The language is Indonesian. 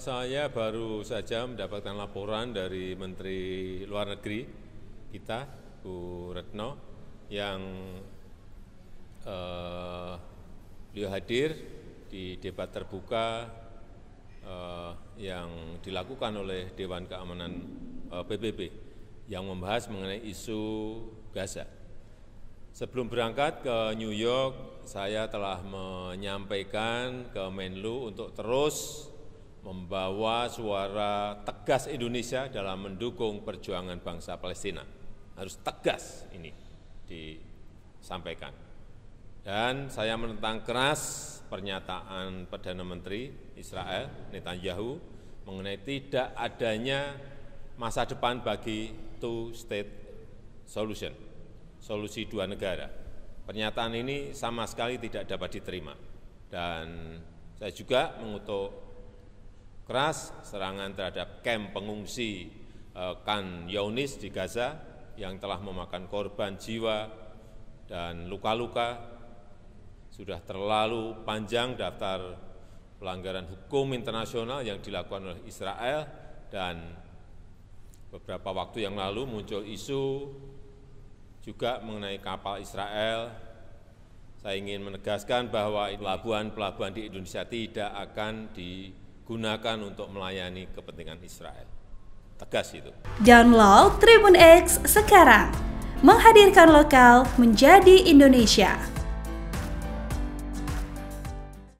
saya baru saja mendapatkan laporan dari Menteri Luar Negeri kita, Bu Retno, yang eh, beliau hadir di debat terbuka eh, yang dilakukan oleh Dewan Keamanan eh, PBB yang membahas mengenai isu Gaza. Sebelum berangkat ke New York, saya telah menyampaikan ke Menlu untuk terus membawa suara tegas Indonesia dalam mendukung perjuangan bangsa Palestina. Harus tegas ini disampaikan. Dan saya menentang keras pernyataan Perdana Menteri Israel Netanyahu mengenai tidak adanya masa depan bagi two state solution, solusi dua negara. Pernyataan ini sama sekali tidak dapat diterima. Dan saya juga mengutuk keras, serangan terhadap kamp pengungsi e, Kan Yonis di Gaza yang telah memakan korban jiwa dan luka-luka. Sudah terlalu panjang daftar pelanggaran hukum internasional yang dilakukan oleh Israel dan beberapa waktu yang lalu muncul isu juga mengenai kapal Israel. Saya ingin menegaskan bahwa pelabuhan-pelabuhan di Indonesia tidak akan di gunakan untuk melayani kepentingan Israel. Tegas itu. Download Tribun X sekarang. Menghadirkan lokal menjadi Indonesia.